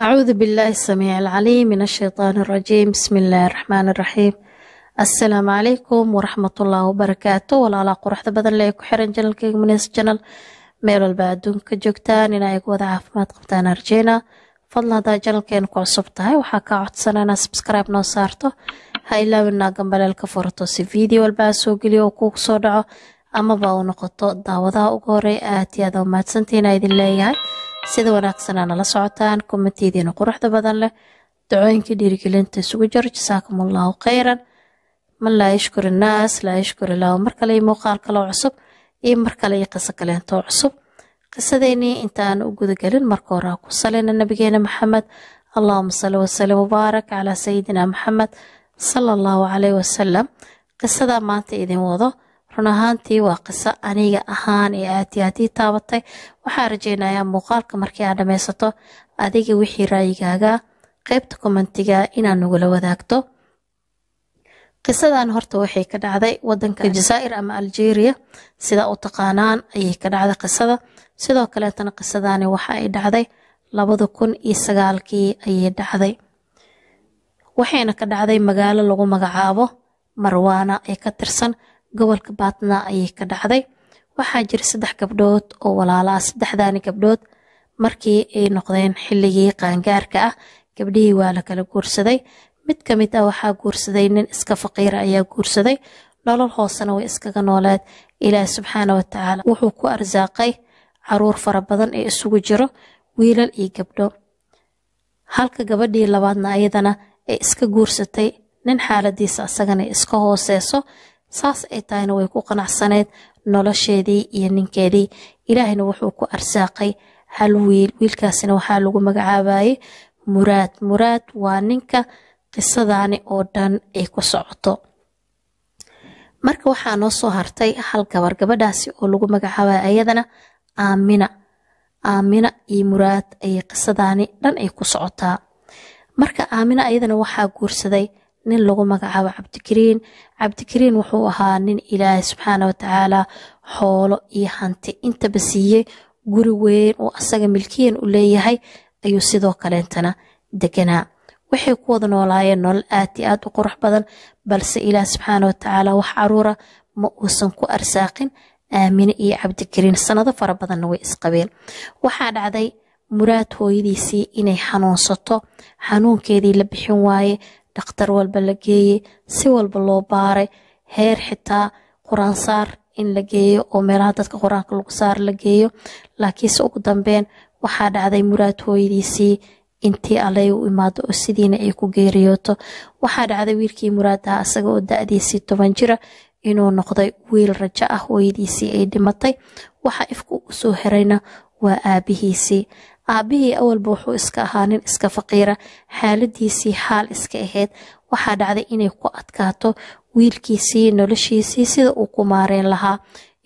acuudu billaahi samiic alcaliim min ashaytaani arajiim bismi illaahi araxmaani araxiim assalaamu calaykum waraxmatullaahi wabarakaatu walaalaa quruxda badan le ay ku xiran janalkeyga munees janal meel walba adduunka joogtaan in ay wada caafimaad qabtaan arjeyna fadlan haddaa janalkeena ku cusub tahay waxaa kaa codsanaa inaa sabskribe noo saarto ha ilaawinaa gambaleelka furato si video walba soo soo dhaco amaba u noqoto daawadaha ugu horeey aad iyo aada mahadsantiina idin leeyahay sida wanaagsanaa nala socotaan komantiidiina quruxda badan leh dacooyinkii dhiirigelinta isugu jir jasaakum khayran man laa yashkur innaas laa yashkur ilaahu mar kale iyo muuqaal kaloo cusub iyo mar kale iyo qiso kaleentoo cusub qisadeynii intaan u gudagelin marka horaa ku salayna nabigeena maxamed allaahuma salli wasalim mubaarak calaa sayidina maxamed sala allaahu caleyh wasalam qisadaa maanta idin wado run ahaantii waa qiso aniga ahaan ee aadii haddii taabatay waxaa rajaynayaa muuqaalka markii aad dhammaysato adiga wixii raayigaaga qaybta kumantiga inaad nagula wadaagto qisadan horta waxay ka dhacday wadanka jazaa'ir ama aljeria sida u taqaanaan ayay ka dhacday qisada sidoo kaleetana qisadani waxa ay dhacday labada kun iyo sagaalkii ayay dhacday waxayna ka dhacday magaalo lagu magacaabo marwaana ee ka tirsan gobolka baatnaa ayay ka dhacday waxaa jira saddex gabdhood oo walaalaa saddexdaani gabdhood markii ay noqdeen xilligii qaangaarka ah gabdhihii waa la kala guursaday mid ka mid ah waxaa guursaday nin iska faqiira ayaa guursaday nolol hoosena way iskaga nooleed ilaah subxaana wa wuxuu ku arsaaqay caruur fara badan ee isugu jiro wiilal iyo gabdho halka gabadhii labaadna ayadana ay iska guursatay nin xaaladiisa asagana iska hooseyso saas ay tahayna way ku qanacsaneyd nolosheedii iyo ninkeedii ilaahayna wuxuu ku arsaaqay hal wiil wiilkaasina waxaa lagu magacaabayey muraad muraad waa ninka qisadaani oo dhan ay ku socoto marka waxaa noo soo hartay hal gabar gabadhaasi oo lagu magacaabaya ayadana aamina aamina iyo muraad ayay qisadaani dhan ay ku socotaa marka aamina ayadana waxaa guursaday nin lagu magacaabo cabdikariin cabdikariin wuxuu ahaa nin ilaahay subxaana watacaala xoolo iyo hanti intaba siiyey guri weyn oo asaga milkiyan u leeyahay ayuu sidoo kaleentana deganaa waxay ku wada noolaayeen nolol aad iyo aad u qurux badan balse ilaah subxaana watacaala wax caruura ma uusan ku arsaaqin aamine iyo cabdikariin sanado fara badanna way isqabeen waxaa dhacday muraad hooyadiisii inay xanuunsato xanuunkeedii la bixin waaye dhakhtar walba la geeyey si walba loo baaray heer xitaa quraan saar in la geeyo oo meelaha dadka qur-aanka lagu saar la geeyo laakiinse ugu dambeen waxaa dhacday muraad hooyadiisii intii alay u imaado oo sidiina ay ku geeriyooto waxaa dhacday wiilkii muraadaha isaga oo da-diisii toban jira inuu noqday wiil rajo ah hooyadiisii ay dhimatay waxa ifku u soo herayna waa aabihiisii aabihii awalba wuxuu iska ahaa nin iska faqiira xaaladiisii xaal iska ahayd waxaa dhacday inay ku adkaato wiilkiisii noloshiisii sida uu ku maareen lahaa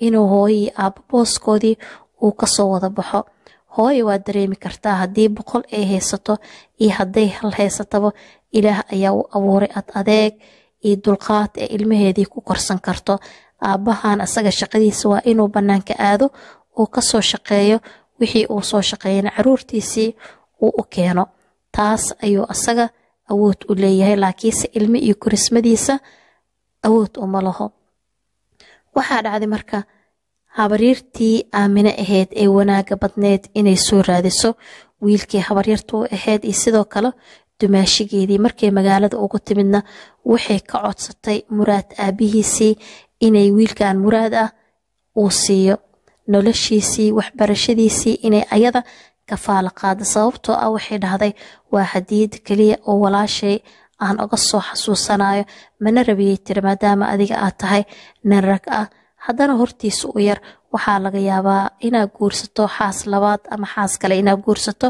inuu hooyii aabba booskoodii uu kasoo wada baxo hooye waa dareemi kartaa haddii boqol ay haysato iyo hadday hal haysataba ilaah ayaa u abuuray ad adeeg iyo dulqaad ee ilmaheedii ku korsan karto aabbahan asaga shaqadiisa waa inuu bannaanka aado uu kasoo shaqeeyo wixii uu soo shaqeeyana caruurtiisii uu u keeno taas ayuu asaga awood u leeyahay laakiinse ilmi iyo kurismadiisa awood uma laho waxaa dhacday marka habaryartii aamine ahayd ee wanaaga badneed inay soo raadiso wiilkii habaryartuu ahayd iyo sidoo kale dumaashigeedii markay magaalada ugu timidna waxay ka codsatay muraad aabihiisii inay wiilkan muraad ah uu siiyo noloshiisii waxbarashadiisii inay ayada kafaalo qaada sababtoo ah waxay dhahday waa hadiyada keliya oo walaashay aan uga soo xasuusanayo mana rabiyey tiri maadaama adiga aad tahay nin rag ah haddana hortiisa u yar waxaa laga yaabaa inaa guursato xaas labaad ama xaas kale inaa guursato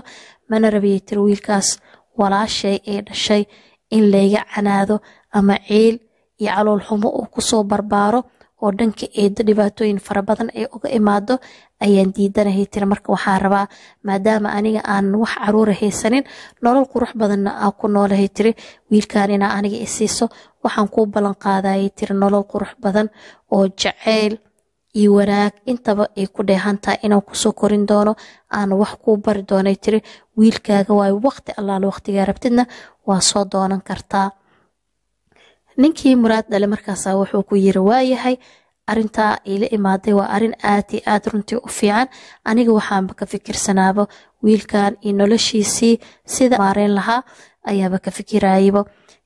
mana rabiyey tiri wiilkaas walaashay ee dhashay in layga canaado ama ciil iyo calool xumo uu kusoo barbaaro oo dhanka eedo dhibaatooyin fara badan ay uga imaado ayaan diidanahay tira marka waxaa rabaa maadaama aniga aan wax caruura haysanin nolol qurux badanna aa ku noolahay tiri wiilkan inaa aniga isiiso waxaan kuu ballan tiri nolol qurux badan oo jaceyl iyo wanaag intaba ay ku dheehantahay inaan kusoo korin doono aan wax kuu bari doonay tiri wiilkaaga waayo waqti allaala waqtigaa rabtidna waa soo doonan kartaa ninkii muraad dhale markaasa wuxuu ku yiri waayahay arintaa iila imaaday waa arin aad iyo aad runtii u fiican aniga waxaanba ka fikirsanaaba wiilkan iyo noloshiisii sida maareyn lahaa ayaaba ka fikirayaba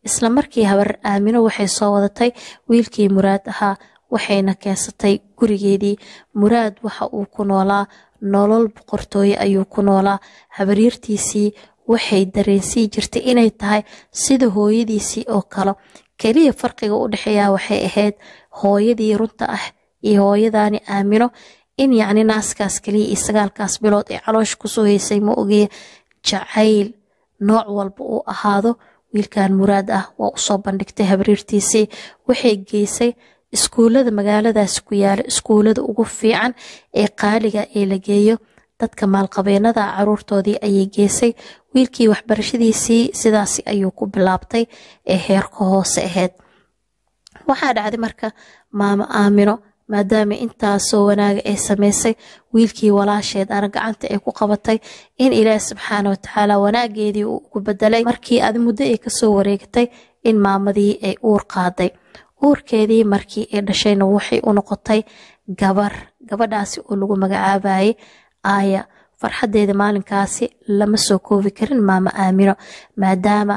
isla habar aamino waxay soo wadatay wiilkii muraad ahaa waxayna keensatay gurigeedii muraad waxa uu ku noolaa nolol boqortooye ayuu ku noolaa habaryartiisii waxay dareensiin jirtay inay tahay sida hooyadiisii oo kale keliya farqiga u dhexeeya waxay ahayd hooyadii runta ah iyo hooyadaani aamino in yacni naaskaas keliya iyo sagaalkaas bilood ee caloosha kusoo heysay ma ogeye jacayl nooc walba uu ahaado wiilkan muraad ah waa usoo bandhigtay habriirtiisii waxay geysay iskuulada magaaladaas ku yaala iskuulada ugu fiican ee qaaliga ee la geeyo dadka maalqabeenada caruurtoodii ayay geysay wiilkii waxbarashadiisii sidaasi ayuu ku bilaabtay ee heerka hoose ahayd waxaa dhacday marka maamo aamino maadaama intaasoo wanaaga ay samaysay wiilkii walaasheed ana gacanta ay ku qabatay in ilaahi subxaana watacaala wanaageedii uu ku bedelay markii ad muddo ay kasoo wareegatay in maamadii ay uur qaaday uurkeedii markii ay dhashayna waxay u noqotay gabar gabadhaasi oo lagu magacaabayay aaya farxaddeeda maalinkaasi lama soo koobi karin maamo aamino maadaama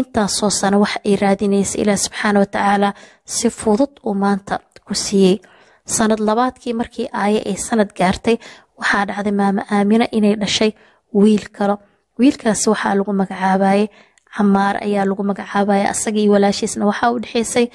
intaasoo sano wax ay raadinaysa ilaah subxaana wa tacaala si fudud uu maanta ku siiyey sanad labaadkii markii aaye ay sanad gaartay waxaa dhacday maamo aamino inay dhashay wiil kalo wiilkaasi waxaa lagu magacaabayey camaar ayaa lagu magacaabayay asaga walaashiisna waxaa u dhexaysay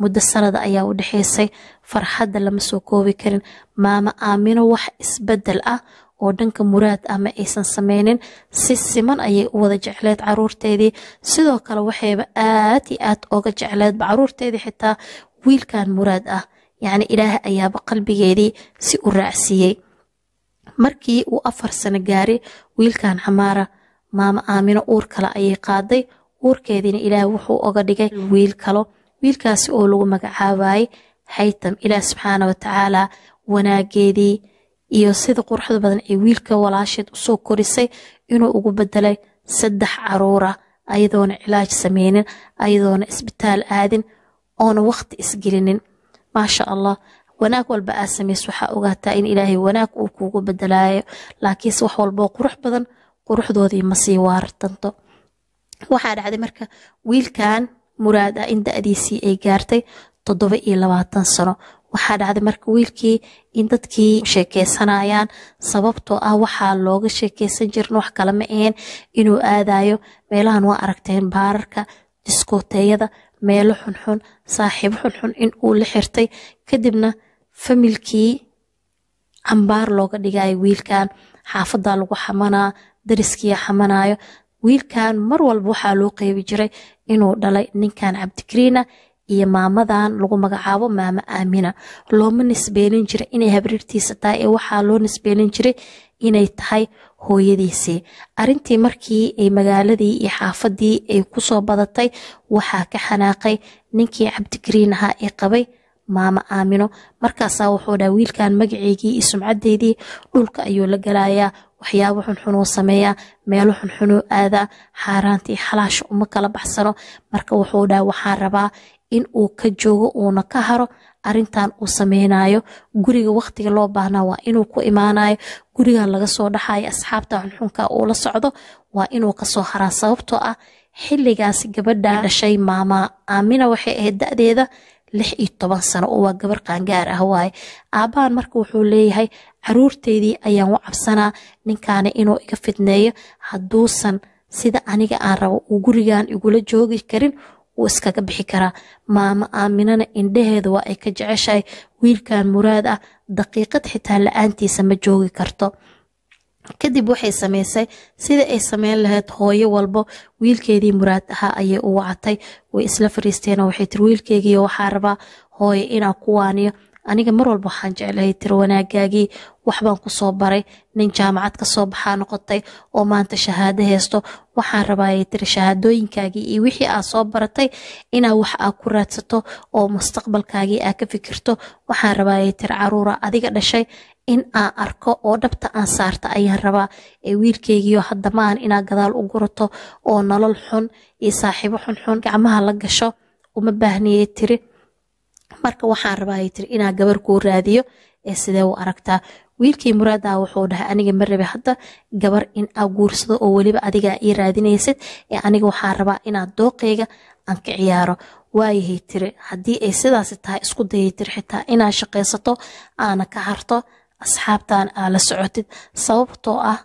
muddo sanada ayaa u dhexaysay farxadda lama soo koobi karin maamo aamino wax isbedel ah oo dhanka muraad ama aysan sameynin si siman ayay u wada jecleed caruurteedii sidoo kale waxayba aad iyo aad oga jecleedba caruurteedii xitaa wiilkan muraad ah yacni ilaah ayaaba qalbigeedii si u raacsiiyey markii uu afar sano gaari wiilkan camaara maama aamino uur kale ayay qaaday uurkeediina ilaah wuxuu oga dhigay wiil kalo wiilkaasi oo lagu magacaabayay xaytam ilaah subxaana wa wanaageedii iyo sida quruxda badan ee wiilka walaasheed usoo korisay inuu ugu bedelay saddex caruura ayadoona cilaaj sameynin ayadoona isbitaal aadin oona waqti isgelinin maasha allah wanaag walba aa samays waxaa ogaataa in ilaahay wanaag uu kuugu bedelaayo laakiinse wax walboo qurux badan quruxdoodii masii waartanto waxaa dhacday marka wiilkan muraad ah in da-diisii ay gaartay toddoba iyo labaatan sano waxaa dhacday marka wiilkii in dadkii sheekeysanayaan sababtoo ah waxaa looga sheekeysan jirin wax kale ma aheen inuu aadayo meelahan waa aragteen baararka diskooteeyada meelo xunxun saaxiibo xunxun in uu la xirtay kadibna familkii cambaar looga dhigayo wiilkan xaafaddaa lagu xamanaa dariskiia xamanayo wiilkan mar walba waxaa loo qeybi jiray inuu dhalay ninkan cabdikariina iyo maamadan lagu magacaabo maamo aamina looma nisbeynin jira inay habriirtiisa tahay ee waxaa loo nisbeynin jiray inay tahay hooyadiisii arintii markii ay magaaladii iyo xaafadii ay kusoo badatay waxaa ka xanaaqay ninkii cabdigariin ahaa ee qabay maama aamino markaasaa wuxuu dhaha wiilkan magaceygii iyo sumcadeydii dhulka ayuu la galayaa waxyaabo xunxunuu sameeyaa meelo xunxunuu aadaa xaaraantii xalaasha uma kala baxsano marka wuxuu dhaha waxaan rabaa in uu ka joogo uuna ka haro arintan uu sameynayo guriga waqtiga loo baahnaa waa inuu ku imaanayo guriga laga soo dhaxayo asxaabta xunxunka uula socdo waa inuu kasoo haraa sababtoo ah xiligaasi gabadha dhashay maama aamina waxay ahayd da-deeda lix iyo toban sano oo waa gabar qaangaar ah waaye aabbahan marka wuxuu leeyahay caruurteydii ayaan u cabsanaa ninkaana inuu iga fidneeyo hadduusan sida aniga aan rabo uu gurigan igula joogi karin wuu iskaga bixi karaa maamo aaminana indheheeda waa ay ka jeceshahay wiilkan muraad ah daqiiqad xitaa la-aantiisa ma joogi karto kadib waxay samaysay sidai ay sameyn lahayd hooyo walbo wiilkeedii muraad ahaa ayay u wacatay way isla fariisteeno waxay tiri wiilkeygiiyo waxaa rabaa hooyo inaa ku waaniyo aniga mar walba waxaan jeclahay tiro wanaagaagii waxbaan ku soo baray nin jaamacad ka soo baxaa noqotay oo maanta shahaado heysto waxaan rabaa tiro shahaadooyinkaagii iyo wixii aad soo baratay inaa wax aad ku raadsato oo mustaqbalkaagii aad ka fikirto waxaan rabaa tiro caruura adiga dhashay in aan arko oo dhabta aan saarta ayaan rabaa ee wiilkaygiio hadda ma ahan gadaal u gurato oo nolol xun iyo saaxiibo xunxun gacmaha la gasho uma baahniye tiri marka waxaan rabaa tiri inaa gabar kuu raadiyo ee sidee u aragtaa wiilkii muraadaa wuxuu dhahay aniga ma rabe hadda gabar in aa guursado oo weliba adigaa ii raadinaysid ee aniga waxaa rabaa inaad dooqeyga aan ka ciyaaro waayahay tiri haddii ay sidaasi tahay isku dayay tiri xitaa inaa shaqaysato aana ka harto asxaabtan aa la socotid sababtoo ah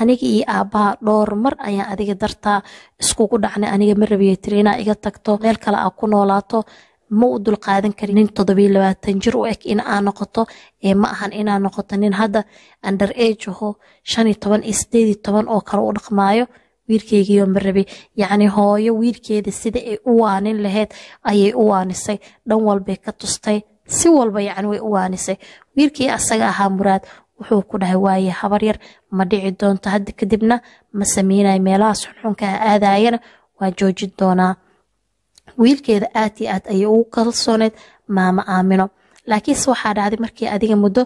aniga iyo aabbaha dhowr mar ayaan adiga dartaa iskugu dhacnay aniga ma rabiya tiri inaa iga tagto meel kale aa ku noolaato ma u dulqaadan karin nin toddobiyo labaatan jir u eg in aa noqoto ee ma ahan inaa noqoto nin hadda under age aho shaniyo toban iyo sideediyo toban oo kale u dhaqmaayo wiilkeygiiyo marabe yacni hooyo wiilkeeda sida ay u waanin lahayd ayay u waanisay dhan walbay ka tustay si walba yacni way u waanisay wiilkii asaga ahaa muraad wuxuu ku dhahay waaye habar yar ma dhici doonto hadda kadibna ma sameynaya meelaha sunxunka ha aadaayana waa joojin doonaa wiilkeeda aad iyo aad ayay ugu kalsooneed maama aamino laakiinse waxaa dhacday markii adiga muddo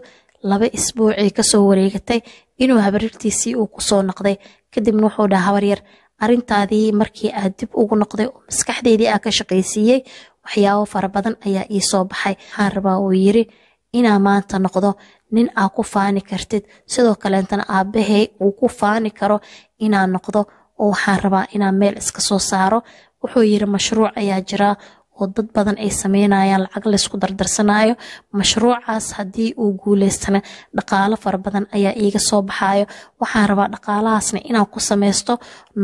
laba isbuucii kasoo wareegatay inuu habarirtiisii uu kusoo noqday kadibna wuxuu dhaha habaryar arintaadii markii aad dib ugu noqday oo maskaxdeedii aa ka shaqaysiiyey waxyaabo fara badan ayaa ii soo baxay waxaan rabaa uu yiri inaa maanta noqdo nin aa ku faani kartid sidoo kaleentana aabahey uu ku faani karo inaa noqdo oo waxaan rabaa inaa meel iska soo saaro wuxuu yiri mashruuc ayaa jira oo dad badan ay sameynayaan lacag laysku dardarsanayo mashruucaas haddii uu guuleystana dhaqaalo fara badan ayaa iiga soo baxaayo waxaan rabaa dhaqaalahaasna inaan ku sameysto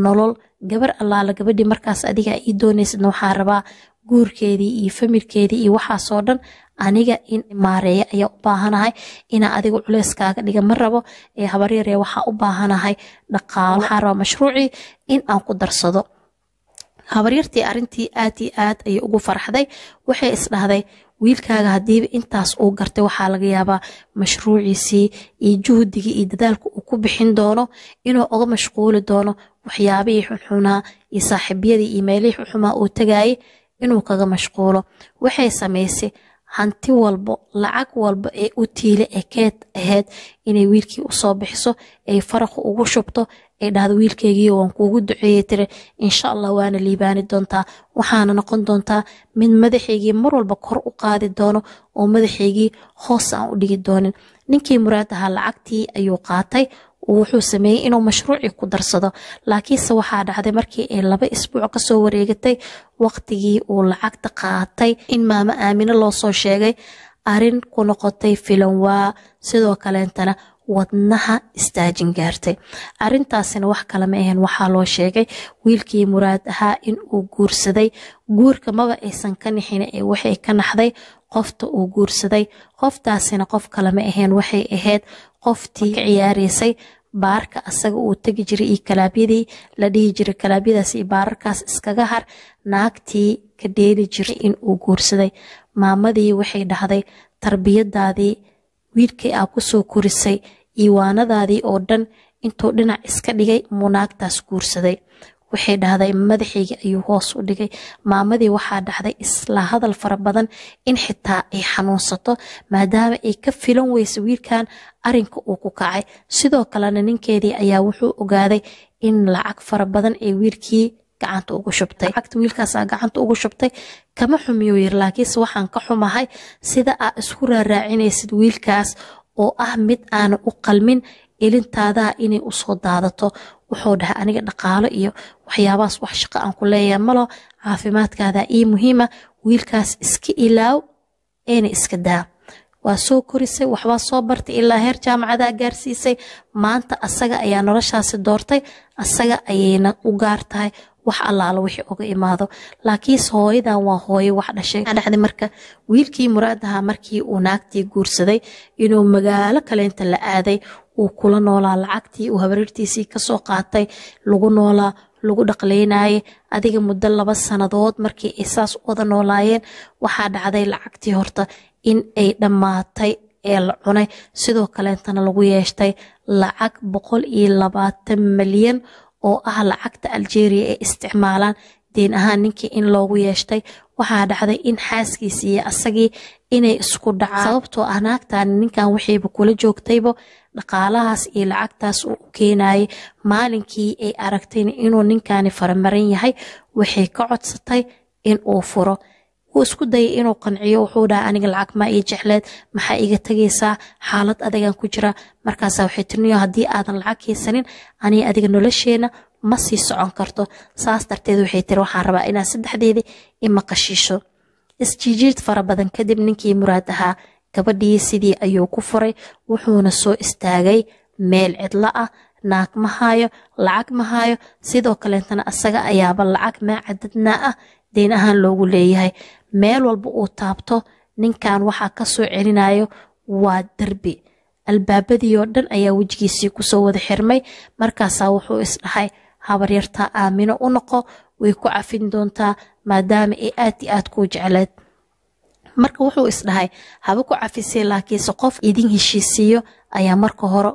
nolol gabar allaala gabadhii markaas adiga ii doonaysadna waxaan rabaa guurkeedii iyo familkeedii iyo waxaasoo dhan aniga in maareeya ayaa u baahanahay inaa adiga culeyskaaga dhiga ma rabo ee habaryaree waxaa u baahanahay dhaqaalo waxaan rabaa mashruucii in aan ku darsado habaryartii arintii aad iyo aad ayay ugu farxday waxay isdhahday wiilkaaga haddiiba intaas uu gartay waxaa laga yaabaa mashruuciisii iyo juhdigii iyo dadaalka uu ku bixin doono inuu uga mashquuli doono waxyaabihii xunxunaa iyo saaxiibyadii iyo meelihii xunxumaa uu tagaayay inuu kaga mashquulo waxay samaysay hanti walbo lacag walba ee u tiile ekeed ahayd inay wiilkii usoo bixiso ay faraqa ugu shubto ay dhahdo wiilkeygii waan kuugu duceeye tire insha allah waana liibaani doontaa waxaana noqon doontaa mid madaxeygii mar walba kor u qaadi doono oo madaxeygii hoos aan u dhigi doonin ninkii muraad ahaa lacagtii ayuu qaatay wuxuu sameeyey inuu mashruucii ku darsado laakiinse waxaa dhacday markii ay laba isbuuc kasoo wareegatay waqtigii uu lacagta qaatay in maamo aamine loo sheegay arin ku noqotay filanwaa sidoo kaleentana wadnaha istaajin gaartay arintaasina wax kale ma ahan waxaa loo sheegay wiilkii muraad ahaa in uu guursaday guurka maba aysan ka nixina ee waxay ka naxday qofta uu guursaday qoftaasina qof kale ma ahaen waxay ahayd qoftii ciyaareysay baarka asaga uu tegi jiray iyo kalaabyadii la dhihi jiray kalaabyadaas iyo baararkaas iskaga har naagtii ka dheeli jiray in uu guursaday maamadii waxay dhahday tarbiyadaadii wiilkay aa ku soo korisay iwaanadaadii oo dhan intuu dhinac iska dhigay muu naagtaas guursaday waxay dhahday madaxayga ayuu hoos u dhigay maamadii waxaa dhacday isla hadal fara badan in xitaa ay xanuunsato maadaama ay ka filan weysa wiilkan arinka uu ku kacay sidoo kalena ninkeedii ayaa wuxuu ogaaday in lacag fara badan ay wiilkii gacanta ugu shubtay lacagta wiilkaasaa gacanta ugu shubtay kama xumiyo yir laakiinse waxaan ka xumahay sida aa isku raaraacinaysid wiilkaas oo ah mid aana u qalmin ilintaadaa inay usoo daadato wuxuu dhahay aniga dhaqaalo iyo waxyaabahaas wax shaqo aan ku leeyaha malo caafimaadkaada ii muhiima wiilkaas iska ilaaw eena iska daa waa soo korisay waxbaa soo bartay ilaa heer jaamacadaa gaarsiisay maanta asaga ayaa noloshaasi doortay asaga ayayna u gaar tahay wax allaala wixii uga imaado laakiinse hooyadan waa hooyo wax dhashay dhacday marka wiilkii muraadaha markii uu naagtii guursaday inuu magaalo kaleynta la aaday uu kula noolaa lacagtii uu habarirtiisii kasoo qaatay lagu noolaa lagu dhaqlaynaye adiga muddo laba sanadood markii ay saas wada noolaayeen waxaa dhacday lacagtii horta in ay dhammaatay ee la cunay sidoo kaleetana lagu yeeshtay lacag boqol iyo labaatan malyan oo ah lacagta aljeeriya ay isticmaalaan diin ahaan ninkii in loogu yeeshtay waxaa dhacday in xaaskiisii iyo asagii inay isku dhacaan sababtoo ah naagtaani ninkan waxiiba kula joogtaybo dhaqaalahaas iyo lacagtaas uu u keenayay maalinkii ay aragtayna inuu ninkaani faramaran yahay waxay ka codsatay in uu furo wuu isku dayay inuu qanciyo wuxuu dhahay aniga lacag maa ii jecleed maxaa iga tegaysaa xaalad adagaan ku jira markaasa waxay tirniyo haddii aadan lacag keysanin aniga adiga nolosheenna ma sii socon karto saas darteed waxay tiri waxaan rabaa inaad saddexdeedii imaqashiisho isjiijiid fara badan kadib ninkii muraad ahaa gabadhii sidii ayuu ku furay wuxuuna soo istaagay meel cidlo ah naag ma haayo lacag ma haayo sidoo kaleetana asaga ayaaba lacag maacadadnaa ah deyn ahaan loogu leeyahay meel walba uu taabto ninkan waxaa ka soo celinayo waa derbi albaabadii oo dhan ayaa wejigiisii kusoo wada xirmay markaasaa wuxuu isdhahay habaryarta aamino u noqo way ku cafin doontaa maadaama ay aad i aad kuu jecleed marka wuxuu isdhahay haba ku cafisay laakiinse qof idin heshiisiiyo ayaa marka hore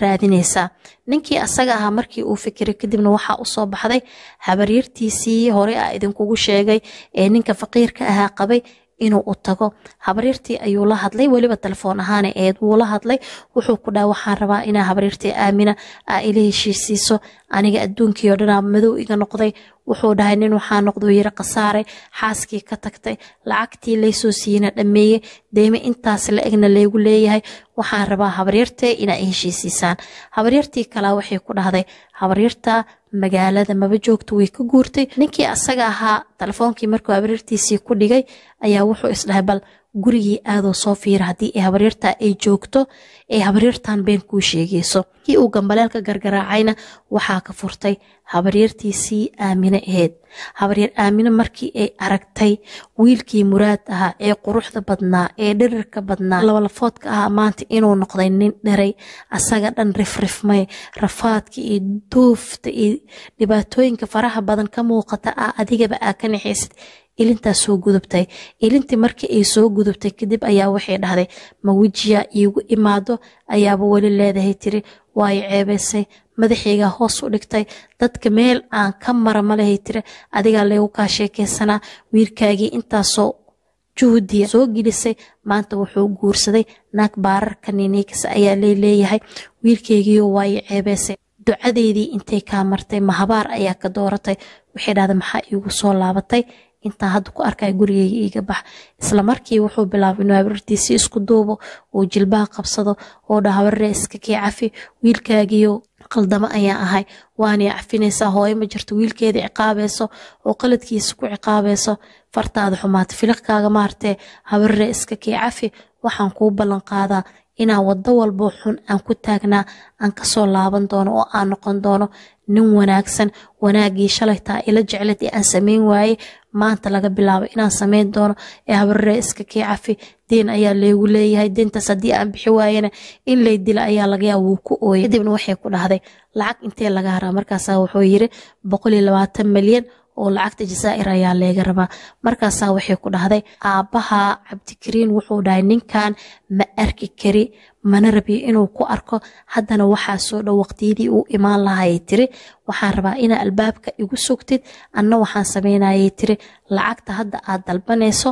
raadinaysaa ninkii asaga ahaa markii uu fikiray kadibna waxaa usoo baxday habaryartiisii horey a idinkugu sheegay ee ninka faqiirka ahaa qabay inuu u tago habriirtii ayuu la hadlay weliba telefoon ahaana eed wuu la hadlay wuxuu ku dhaha waxaan rabaa inaa habriirtii aamina aa ila heshiisiiso aniga adduunkii oo dhanaa madow iga noqday wuxuu dhahay nin waxaa noqduu yiri khasaare xaaskii ka tagtay lacagtii laysoo siiyena dhammeeye deeme intaas la egna laygu leeyahay waxaan rabaa habriirtee inaa heshiisiisaan habriirtii kalaa waxay ku dhahday habriirta magaalada maba joogto way ka guurtay ninkii asaga ahaa telefoonkii markuu abreertiisii ku dhigay ayaa wuxuu isdhahay bal gurigii aadoo soo fiira haddii ay habaryarta ay joogto ay habaryartan been kuu sheegayso kii uu gambaleelka gargaraacayna waxaa ka furtay habaryartii sii aamine aheed habaryar aamine markii ay aragtay wiilkii muraad ahaa ee quruxda badnaa ee dhirirka badnaa labalafoodka ahaa maanta inuu noqday nin dheray asaga dhan rifrifmay rafaadka iyo duufta iyo dhibaatooyinka faraha badan ka muuqata ah adigaba aa ka naxaysid ilintaa soo gudubtay ilintii markii ay soo gudubtay kadib ayaa waxay dhahday ma wejiyaa iigu imaado ayaaba weli leedahay tiri waay ceebaysay madaxayga hoos u dhigtay dadka meel aan ka mara ma tiri adigaa laygu kaa sheekaysanaa wiilkaagii intaasoo juhudiya soo gelisay maanta wuxuu guursaday naag baararka ninikis ayaa lee leeyahay wiilkaygiio waay ceebaysay ducadeydii intay kaa martay ma ayaa ka dooratay waxay dhahday maxaa iigu soo laabatay intaa hadda ku arkaya gurigeyga iiga bax isla wuxuu bilaabay inuu habartiisi isku duubo uu jilbaha qabsado oo dha habarre iska kii cafi wiilkaagiyo qaldamo ayaa ahay waanay cafinaysaa hooyo ma jirto wiilkeeda ciqaabayso oo qaladkiisa ku ciqaabayso fartaada xumaata filiqkaaga maartee habarre iska kii cafi waxaan kuu ballan qaadaa inaan wado walbo xun aan ku taagnaa aan kasoo laaban doono oo aan noqon doono nin wanaagsan wanaagii shalaytaa ila jeclad ee aan samayn waaye maanta laga bilaabo inaan samayn doono ee habararee iska kii cafi deen ayaa leegu leeyahay deintaas haddii aan bixi waayana in lay dila ayaa lagayaa wuu ku ooyay kadibna waxay ku dhahday lacag intee laga haraa markaasaa wuxuu yiri boqol iyo labaatan milyan oo lacagta jazaa'ir ayaa leega rabaa markaasaa waxay ku dhahday aabaha cabdikariin wuxuu dhahay ninkan ma arki kari mana rabiyo inuu ku arko haddana waxaa soo dhow waqtiyadii uu imaan lahayay tiri waxaan rabaa inaa albaabka igu sugtid anna waxaan sameynayay tiri lacagta hadda aad dalbanayso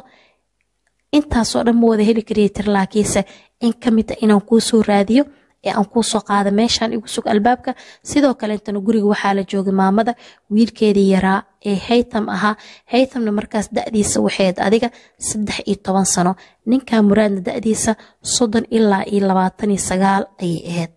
intaasoo dhan ma wada heli kariya tiri laakiinse in ka mid a inaan kuu soo raadiyo ee aan kuu soo qaada meeshaan igu sug albaabka sidoo kale intana guriga waxaa la joogay maamada wiilkeedii yaraa ee haytam ahaa haytamna markaas da'diisa waxayd adiga saddex iyo toban sano ninka muraadna da'diisa soddon ilaa iyo labaatan iyo sagaal ayay ahayd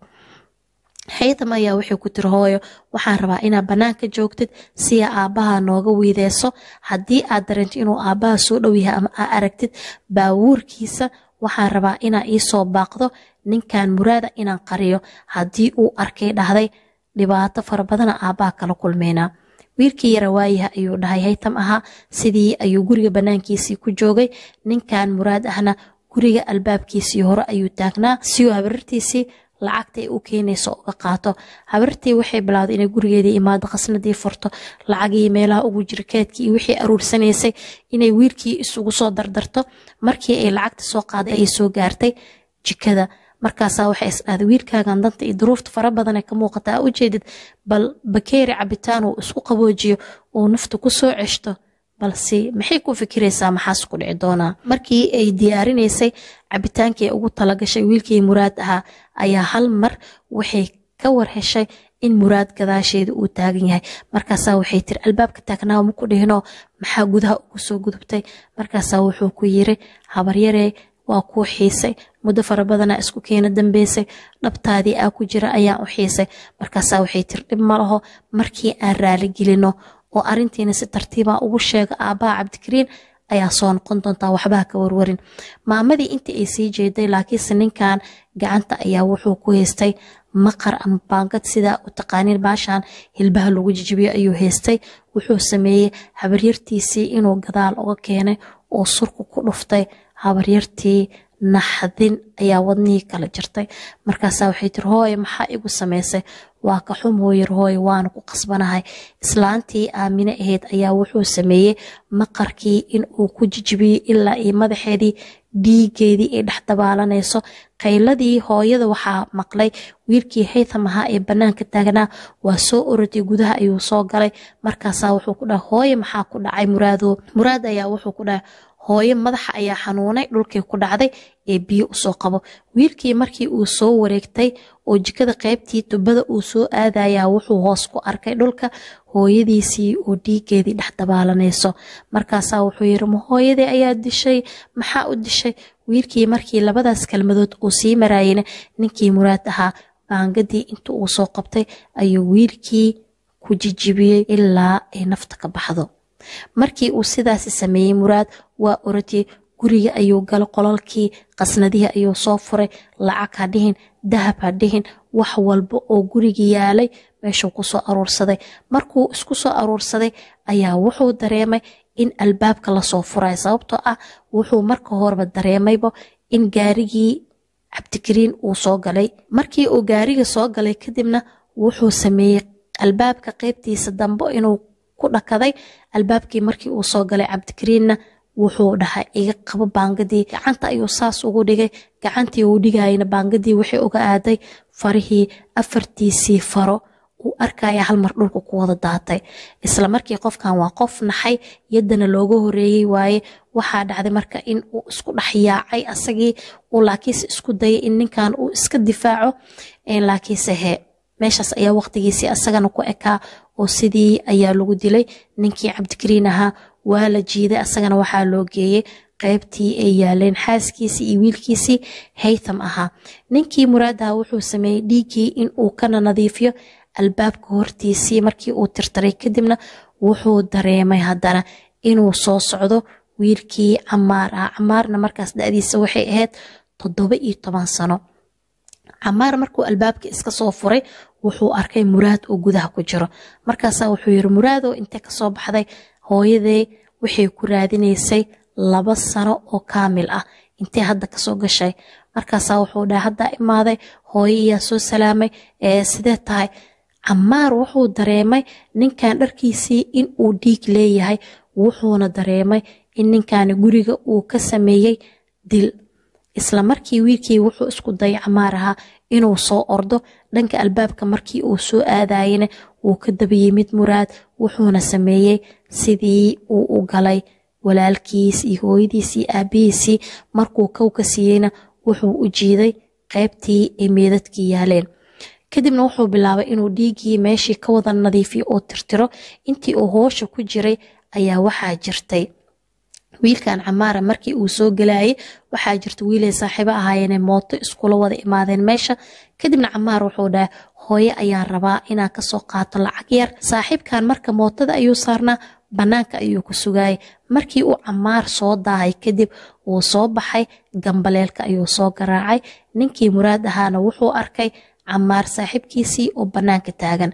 haytam ayaa waxay ku tiri hooyo waxaan rabaa inaad bannaanka joogtid si aa aabbaha nooga wiideyso haddii aad dareento inuu aabbaha soo dhow yahay ama aa aragtid baawuurkiisa waxaan rabaa inaa iisoo baaqdo ninkan muraada inaan qariyo haddii uu arkay dhahday dhibaato fara badana kala kulmaynaa wiilkii yarawaayaha ayuu dhahay haytam ahaa sidii ayuu guriga bannaankiisii ku joogay ninkan muraad ahna guriga albaabkiisii hore ayuu taagnaa siuu habarirtiisii lacagta ay u keenayso uga qaato habartii waxay bilowday inay gurigeedii imaado khasnadii furto lacagii meelaha ugu jira wixii aruursanaysay inay wiilkii isugu soo dardarto markii ay lacagta soo qaaday ayay soo gaartay jikada markaasaa waxay is aada wiilkaagan danta iyo duruufta fara badanee ka muuqata aa u jeedid bal bakeeri cabitaan uu isku qaboojiyo uu naftu ku ceshto balse maxay ku fikiraysaa maxaas ku dhici doonaa markii ay diyaarinaysay cabitaankii ugu talagashay wiilkii muraad ahaa ayaa hal mar waxay ka war in muraad gadaasheeda uu taagan yahay markaasaa waxay tiri albaabka taagnaawa ma ku dhihinoo maxaa gudaha ugu soo gudubtay markaasaa wuxuu ku yiri habaryaree waa kuu xiisay muddo fara badanaa isku keena dambeysay dhabtaadii aa ku jira ayaan u xiisay markaasaa waxay tir dhib ma laho markii aan raaligelino oo arrintiina si tartiibaa ah ugu sheega aabbaha cabdikariin ayaa soo noqon doontaa waxbaha ka warwarin maamadii intii ay sii jeeday laakiinse ninkan gacanta ayaa wuxuu ku haystay maqar ama baangad sidaa u taqaaniin baashaan hilbaha lagu jijibiyo ayuu haystay wuxuu sameeyey habaryartiisii inuu gadaal uga keenay oo surku ku dhuftay habaryartii naxdin ayaa wadnihii kala jirtay markaasaa waxay tiri hooye maxaa igu samaysay waa ka xumooyar hooye waana ku qasbanahay islaantii aamine ahayd ayaa wuxuu sameeyey maqarkii in uu ku jijibiyey ilaa iyo madaxeedii dhiigeedii ay dhex dabaalanayso qayladii hooyada waxaa maqlay wiilkii haytham ahaa ee bannaanka taaganaa waa soo orotay gudaha ayuu soo galay markaasaa wuxuu ku dhahay hooye maxaa ku dhacay muraado muraad ayaa wuxuu ku dhahay hooyo madaxa ayaa xanuunay dhulkii ku dhacday ee biyo usoo qabo wiilkii markii uu soo wareegtay oo jikada qaybtii tubada uu soo aadayaa wuxuu hoos ku arkay dhulka hooyadiisii oo dhiigeedii dhex dabaalanayso markaasaa wuxuu yidhi ma hooyadii ayaa dishay maxaa u dishay wiilkii markii labadaas kelmadood uu sii maraayena ninkii muraad ahaa baangadii inta uu soo qabtay ayuu wiilkii ku jijibiyey ilaa ay nafta ka baxdo markii uu sidaasi sameeyey muraad waa orodiyey guriga ayuu galo qololkii qasnadihii ayuu soo furay lacag ha dhihin dahab ha dhihin wax walba oo gurigii yaalay meeshuu ku soo aruursaday markuu isku soo aruursaday ayaa wuxuu dareemay in albaabka lasoo furay sababtoo ah wuxuu marka horeba dareemayba in gaarigii cabdigariin uu soo galay markii uu gaariga soo galay kadibna wuxuu sameeyey albaabka qeybtiisa dambe inuu ku dhakaday albaabkii markii uu soo galay cabdikariinna wuxuu dhahay iga qabo baangadii gacanta ayuu saas ugu dhigay gacantii uu dhigayna baangadii wixii uga aaday farihii afartiisii faro uu arkaya hal dhulka ku wada daatay isla markii qofkan waa qof naxay yaddana looga horeeyey waaye waxaa dhacday marka in uu isku dhexyaacay asagii uu laakiinse isku dayay in ninkan uu iska difaaco laakiinse hee meeshaas ayaa waqtigiisii asagana ku ekaa oo sidii ayaa lagu dilay ninkii cabdigariin ahaa waa la jiiday asagana waxaa loo geeyey qaybtii ay yaaleen xaaskiisii iyo wiilkiisii haytham ahaa ninkii muraadaha wuxuu sameeyey dhiiggii in uu kana nadiifiyo albaabka hortiisii markii uu tirtiray kadibna wuxuu dareemay haddana inuu soo socdo wiilkii camaar ah camaarna markaas da'diisa waxay ahayd toddoba iyo toban sano camaar markuu albaabka iska soo furay wuxuu arkay muraad oo gudaha ku jiro markaasaa wuxuu yiri muraadoo intee kasoo baxday hooyadee waxay ku raadinaysay laba sano oo kaamil ah intee hadda kasoo gashay markaasaa wuxuu dhaha haddaa imaaday hooye iyaa soo salaamay sidee tahay camaar wuxuu dareemay ninkan dharkiisii in uu dhiig leeyahay wuxuuna dareemay in ninkani guriga uu ka sameeyey dil isla markii wiilkii wuxuu isku day camaar ahaa inuu soo ordo dhanka albaabka markii uu soo aadayena wuu ka dabayimid muraad wuxuuna sameeyey sidii uu u galay walaalkiis iyo hooyadiisii aabihiisii markuu kow ka siiyeyna wuxuu u jiiday qaybtii ay meedadkii yaaleen kadibna wuxuu bilaabay inuu dhiiggii meeshii ka wada nadiifiyo oo tirtiro intii uu hoosha ku jiray ayaa waxaa jirtay wiilkan camaara markii uu soo galayay waxaa jirta wiilay saaxiibo ahaayeenee mooto iskula wada imaadeen meesha kadibna camaar wuxuu dhahay hooye ayaan rabaa inaan kasoo qaato lacag yar saaxiibkan marka mootada ayuu saarnaa bannaanka ayuu ku sugayay markii uu camaar soo daahay kadib wuu soo baxay gambaleelka ayuu soo garaacay ninkii muraad ahaana wuxuu arkay camaar saaxiibkiisii oo bannaanka taagan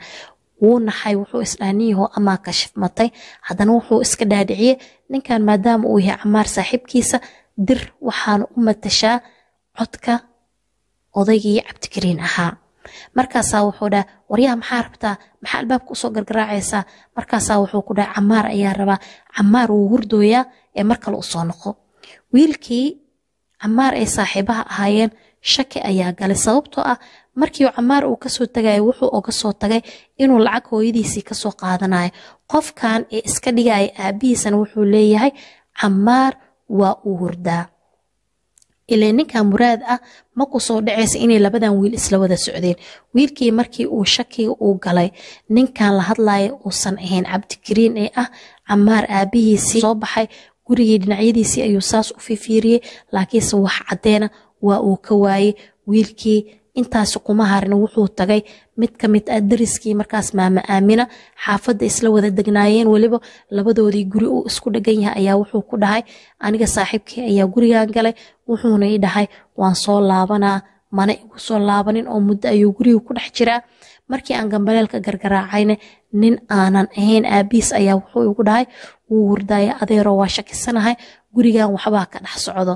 wuu naxay wuxuu isdhaaniyaho amaa kashifmatay haddana wuxuu iska dhaadhiciye ninkan maadaama uu yahay camaar saaxiibkiisa dir waxaana u matashaa codka odaygii cabdikariin ahaa markaasaa wuxuu dhaha waryaa maxaa rabtaa maxaa albaabka usoo gargaraacaysaa markaasaa wuxuu ku dhaha camaar ayaa rabaa camaar wuu hurdooyaa ee mar kale usoo noqo wiilkii camaar ay saaxiibaha ahaayeen shaki ayaa galay sababtoo ah markii camaar uu kasoo tagayo wuxuu uga soo tagay inuu lacag hooyadiisii kasoo qaadanayo qofkan ee iska dhigaya aabihiisana wuxuu leeyahay camaar waa uu hurdaa ilaa ninkan muraad ah ma ku soo dhacaysa inay labadan wiil isla wada socdeen wiilkii markii uu shakiga uu galay ninkan la hadlaya uusan ahayn cabdikariin ee ah camaar aabihiisii soo baxay gurigii dhinacyadiisii ayuu saas u fifiiriyey laakiinse wax caddeena waa uu ka waayey wiilkii intaas kuma harin wuxuu tagay mid ka mid ah dariskii markaas maama aamina xaafadda isla wada degnaayeen weliba labadoodii guri uu isku dhegan yahay ayaa wuxuu ku dhahay aniga saaxiibkii ayaa gurigan galay wuxuuna ii dhahay waan soo laabanaa mana igu soo laabanin oo muddo ayuu guriga ku dhex jiraa markii aan gambaleelka gargaraacayna nin aanan ahayn aabiis ayaa wuxuu igu dhahay wuu wurdaaya adeeroo waa shakisanahay gurigan waxbaa ka dhex socdo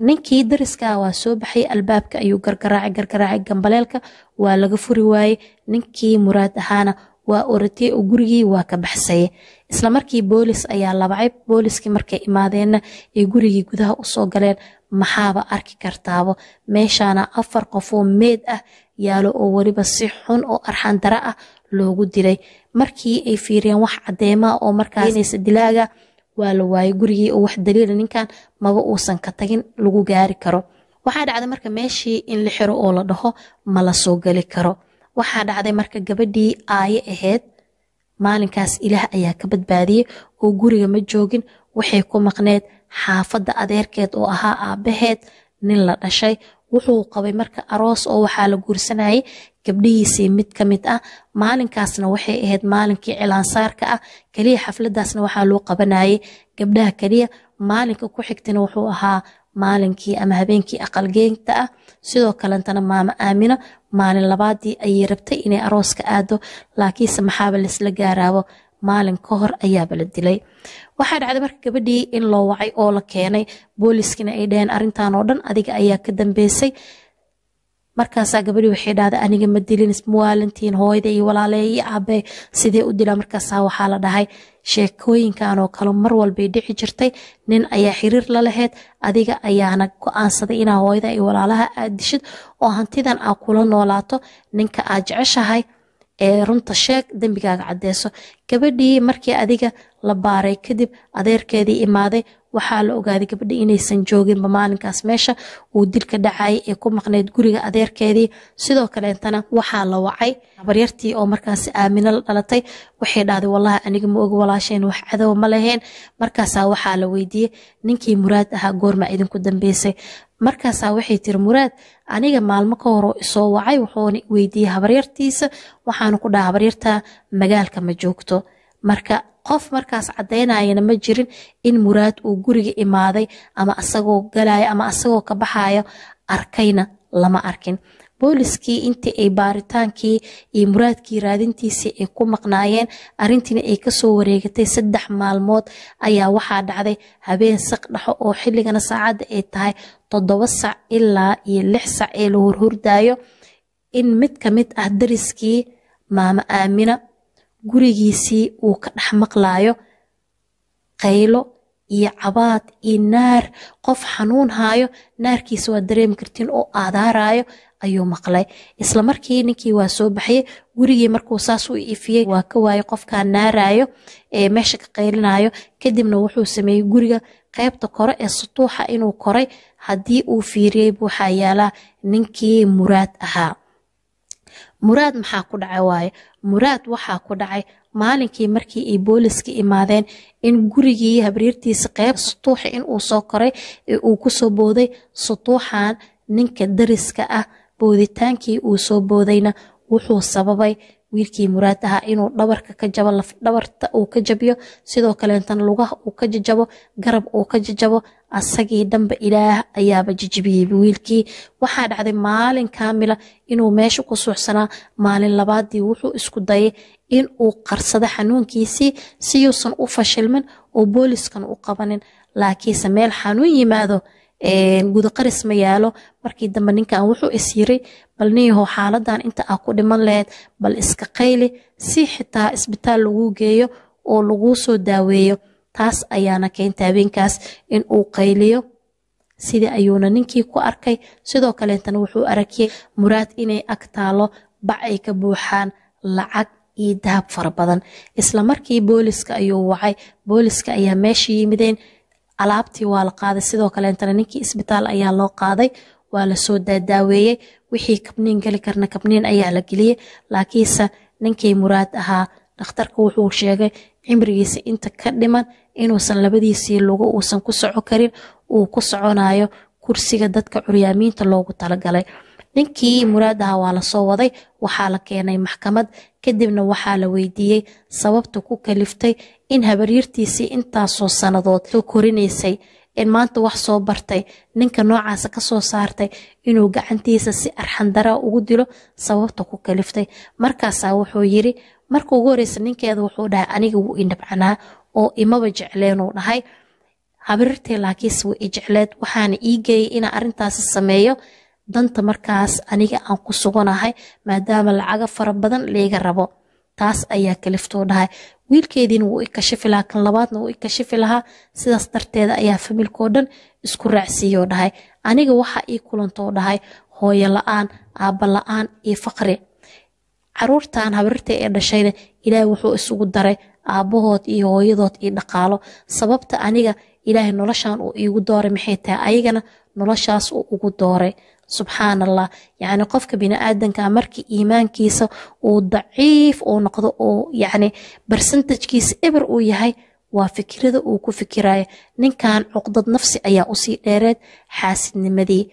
ninkii dariska waa soo baxay albaabka ayuu gargaraacay gargaraacay gambaleelka waa laga furi waayey ninkii muraad ahaana waa oratey oo gurigii waa ka baxsaye isla boolis ayaa labacay booliskii markay imaadeenna ay gurigii gudaha usoo galeen maxaaba arki kartaabo meeshaana afar qofoo meed ah yaalo oo weliba si xun oo arxandara ah loogu dilay markii ay fiiriyeen wax cadeema oo markaas dilaaga waa la waayo gurigii oo wax daliila ninkan maba uusan ka tagin lagu gaari karo waxaa dhacday marka meeshii in la xiro oo la dhaho ma la soo geli karo waxaa dhacday marka gabadhii aaye ahayd maalinkaas ilaah ayaa ka badbaadiyey oo guriga ma joogin waxay ku maqneed xaafadda adeerkeed oo ahaa aabbaheed nin la dhashay wuxuu qabay marka aroos oo waxaa la guursanayay gabdhihiisii mid ka mid ah maalinkaasna waxay ahayd maalinkii cilaansaarka ah keliya xafladaasna waxaa loo qabanayay gabdhaha keliya maalinka ku xigtana wuxuu ahaa maalinkii ama habeenkii aqalgeynta ah sidoo kalentana maamo aamino maalin labaadii ayay rabtay inay arooska aado laakiinse maxaaba laysla gaaraabo maalin ka hor ayaaba la dilay waxaa dhacday marka gabadhii in loo wacay oo la keenay booliiskiina ay dhaheen arrintan oo dhan adiga ayaa ka dambeysay markaasaa gabadhii waxay dhahday aniga ma dilin ismuwaalintiin hooyada iyo walaaley iyo aabee sidee u dilaa markaasaa waxaa la dhahay sheekooyinkan oo kale mar walbay dhici jirtay nin ayaa xiriir la laheyd adiga ayaana go-aansaday inaa hooyada iyo walaalaha aad dishid oo hantidan aa kula noolaato ninka aad jeceshahay ee runta sheeg dembigaaga cadeyso gabadhii markii adiga la baaray kadib adeerkeedii imaaday waxaa la ogaaday gabadha inaysan jooginba maalinkaas meesha uu dilka dhacay ee ku maqneyd guriga adeerkeedii sidoo kaleetana waxaa la wacay baryartii oo markaas aamino la dhalatay waxay dhahday walahi aniga ma oga walaasheen wax cadow ma lahayn markaasaa waxaa la weydiiyey ninkii muraad ahaa goormaa idinku dambeysay markaasaa waxay tiri muraad aniga maalmo ka horoo isoo wacay wuxuuna weydiiyey habaryartiisa waxaana ku dhaha habaryarta magaalka ma joogto marka qof markaas caddaynayana ma jirin in muraad uu guriga imaaday ama asagoo galaayo ama asagoo ka baxaayo arkayna lama arkin booliskii intii ay baaritaankii iyo muraadkii raadintiisii ay ku maqnaayeen arintiina ay kasoo wareegatay saddex maalmood ayaa waxaa dhacday habeen saq dhaxo oo xilligana saacadda ay tahay toddoba sac ilaa iyo lix sac ee la horhordaayo in mid ka mid ah dariskii maama aamina gurigiisii uu ka dhex maqlaayo qaylo iyo cabaad iyo naar qof xanuun haayo naarkiisa waa dareemi kartiin oo aadaaraayo ayuu maqlay isla markii ninkii waa soo baxyay gurigii markuu saas u ifiyey waa ka waaye qofkaa naaraayo ee meesha ka qaylinaayo kadibna wuxuu sameeyey guriga qeybta kore ee sutuuxa inuu koray haddii uu fiiriyey buuxaa yaalaa ninkii muraad ahaa muraad maxaa ku dhaca waaye muraad waxaa ku dhacay maalinkii markii ay booliska imaadeen in gurigii habriirtiisa qeyb sutuuxa in uu soo koray ee uu kusoo booday sutuuxan ninka dariska ah booditaankii uu soo boodayna wuxuu sababay wiilkii muraad ahaa inuu dhabarka ka jabo dhabarta uu ka jabiyo sidoo kaleentana lugaha uu ka jajabo garab uu ka jajabo asagii dhanba ilaah ayaaba jijibiyey wiilkii waxaa dhacday maalin kaamila inuu meesha ku suuxsanaa maalin labaadii wuxuu isku dayay inuu qarsado xanuunkiisii siyuusan u fashilmin oo booliskan u qabanin laakiinse meel xanuun yimaado guudaqaris ma yaalo markii dambe ninkan wuxuu is bal niyahow xaaladan inta aa ku dhiman lahayd bal iska qayli si xitaa isbitaal lagu geeyo oo lagu soo daaweeyo taas ayaana keenta habeenkaas in uu qayliyo sidii ayuuna ninkii ku arkay sidoo kaleetana wuxuu arkiyey muraad inay ag taalo bac ay ka buuxaan lacag iyo dahab fara badan isla markii booliska ayuu wacay booliska ayaa meesha yimideen alaabtii waa la qaaday sidoo kaleetana ninkii isbitaal ayaa loo qaaday waa lasoo daadaaweeyey wixii kabniin geli karna kabniin ayaa la geliyey laakiinse ninkii muraad ahaa dhakhtarka wuxuu sheegay cimrigiisa inta ka dhiman inuusan labadiisii lugo uusan ku soco karin uu ku soconayo kursiga dadka curyaamiinta loogu talagalay ninkii muraad ahaa waa lasoo waday waxaa la keenay maxkamad kadibna waxaa la weydiiyey sababta ku kaliftay in habaryartiisii intaasoo sannadood soo korinaysay in maanta wax soo bartay ninka noocaasa ka soo saartay inuu gacantiisa si arxandaraa ugu dilo sababta ku kaliftay markaasaa wuxuu yiri marka ugu horeysa ninkeeda wuxuu dhahay aniga wuu idhabcanaa oo imaba jecleenuu dhahay habaryartay laakiinse waa ijecleed waxaana ii geeyay inaan arrintaasi sameeyo danta markaas aniga aan ku suganahay maadaama lacaga fara badan layga rabo taas ayaa kaliftuu dhahay wiilkeediina wuu i lahaa kan labaadna wuu i lahaa sidaas darteeda ayaa familkoo dhan isku raacsiiyoo dhahay aniga waxaa ii kulantoo dhahay hooyo la-aan aabba la-aan iyo faqri caruurtan habrirta ee dhashayna ilaahay wuxuu isugu daray aabbahood iyo hooyadood iyo dhaqaalo sababta aniga ilaahay noloshan uu iigu dooray maxay tahay ayagana noloshaas uu ugu dooray subxaan allah yacni qofka biniaadanka ah markii iimaankiisa uu daciif uu noqdo uu yacni barsentajkiisa eber uu yahay waa fikrada uu ku fikiraayo ninkan cuqdad nafsi ayaa usii dheereed xaasidnimadii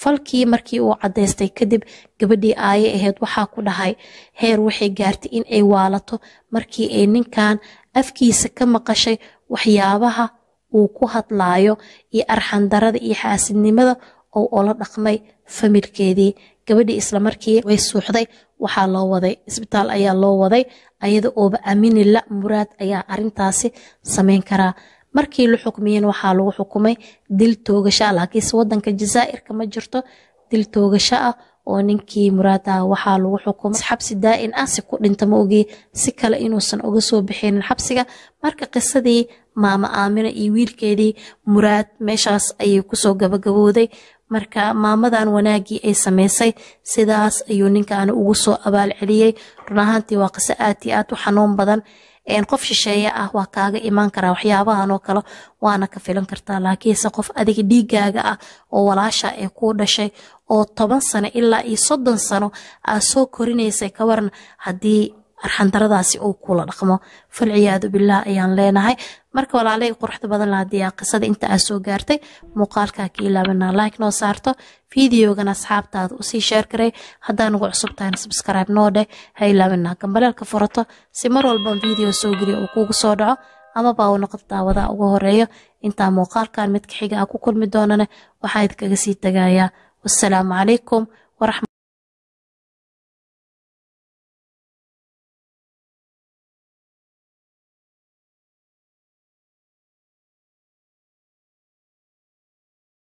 falkii markii uu cadaystay kadib gabadhii aaye ahayd waxaa ku dhahay heer waxay gaartay in ay waalato markii ay ninkan afkiisa ka maqashay waxyaabaha uu ku hadlaayo iyo arxandarada iyo xaasidnimada oo ula dhaqmay familkeedii gabadhii islamarkii way suuxday waxaa loo waday isbitaal ayaa loo waday ayada ooba aminila muraad ayaa arintaasi samayn karaa markii la xukmiyeen waxaa lagu xukumay dil toogashaa ah, laakiinse wadanka jazaa'irka ma jirto dil toogasho ah oo ninkii muraadaha waxaa lagu xukumay xabsi daa'in ah si ku dhinta ma ogii si kale inuusan uga soo bixinin xabsiga marka qisadii maama aamina iyo wiilkeedii muraad meeshaas ayay kusoo gabagabooday marka maamadan wanaagii ay samaysay sidaas ayuu ninkan ugu soo abaal celiyey run ahaantii waa qiso aad iyo aad u xanuun badan qof shisheeye ah waa kaaga imaan karaa waxyaabahan oo kale waana ka filan kartaa laakiinse qof adiga dhiigaaga ah oo walaasha ay kuu dhashay oo toban sano ilaa iyo soddon sano aad soo korinaysay ka waran haddii arxandaradaasi uu kula dhaqmo falciyaadu bilah ayaan leenahay marka walaalay quruxda badan la hadii qisada inta aa soo gaartay muuqaalkaa ka ilaabana like noo saarto fideogana asxaabtaada usii sheer karay haddaa nugu cusubtahan subscribe noo dheh ha ilaabana gambaleelka furato si mar walban video soo geliya uu kugu soo dhaco amaba uu noqdo daawadaa ugu horeeyo intaa muuqaalkan midka xiga a ku kulmi doonane waxaa idkaga sii tagayaa wasalaamu calaykum waraxmat